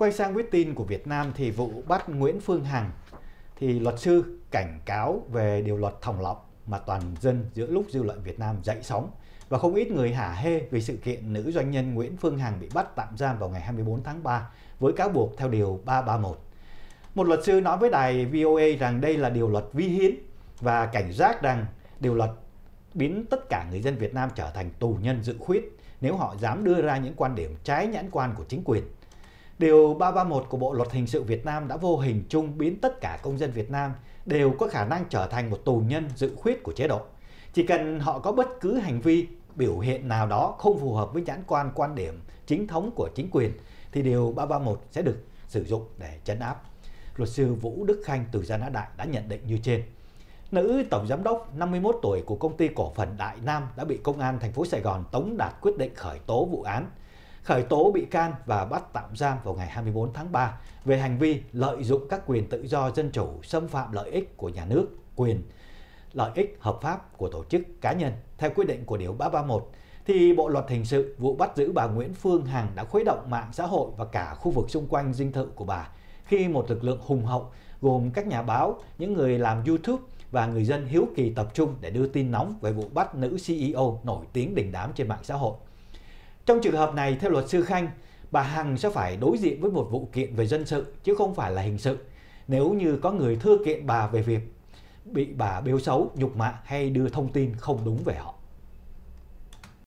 Quay sang với tin của Việt Nam thì vụ bắt Nguyễn Phương Hằng thì luật sư cảnh cáo về điều luật thòng lọng mà toàn dân giữa lúc dư luận Việt Nam dậy sóng và không ít người hả hê vì sự kiện nữ doanh nhân Nguyễn Phương Hằng bị bắt tạm giam vào ngày 24 tháng 3 với cáo buộc theo điều 331. Một luật sư nói với đài VOA rằng đây là điều luật vi hiến và cảnh giác rằng điều luật biến tất cả người dân Việt Nam trở thành tù nhân dự khuyết nếu họ dám đưa ra những quan điểm trái nhãn quan của chính quyền. Điều 331 của Bộ Luật Hình sự Việt Nam đã vô hình chung biến tất cả công dân Việt Nam đều có khả năng trở thành một tù nhân dự khuyết của chế độ. Chỉ cần họ có bất cứ hành vi, biểu hiện nào đó không phù hợp với nhãn quan quan điểm chính thống của chính quyền thì Điều 331 sẽ được sử dụng để chấn áp. Luật sư Vũ Đức Khanh từ Gia Nã Đại đã nhận định như trên. Nữ tổng giám đốc 51 tuổi của công ty cổ phần Đại Nam đã bị công an thành phố Sài Gòn tống đạt quyết định khởi tố vụ án khởi tố bị can và bắt tạm giam vào ngày 24 tháng 3 về hành vi lợi dụng các quyền tự do dân chủ xâm phạm lợi ích của nhà nước, quyền lợi ích hợp pháp của tổ chức cá nhân theo quy định của Điều 331 thì Bộ Luật Hình sự vụ bắt giữ bà Nguyễn Phương Hằng đã khuấy động mạng xã hội và cả khu vực xung quanh dinh thự của bà khi một lực lượng hùng hậu gồm các nhà báo, những người làm YouTube và người dân hiếu kỳ tập trung để đưa tin nóng về vụ bắt nữ CEO nổi tiếng đình đám trên mạng xã hội. Trong trường hợp này, theo luật sư Khanh, bà Hằng sẽ phải đối diện với một vụ kiện về dân sự chứ không phải là hình sự nếu như có người thưa kiện bà về việc bị bà bêu xấu, nhục mạ hay đưa thông tin không đúng về họ.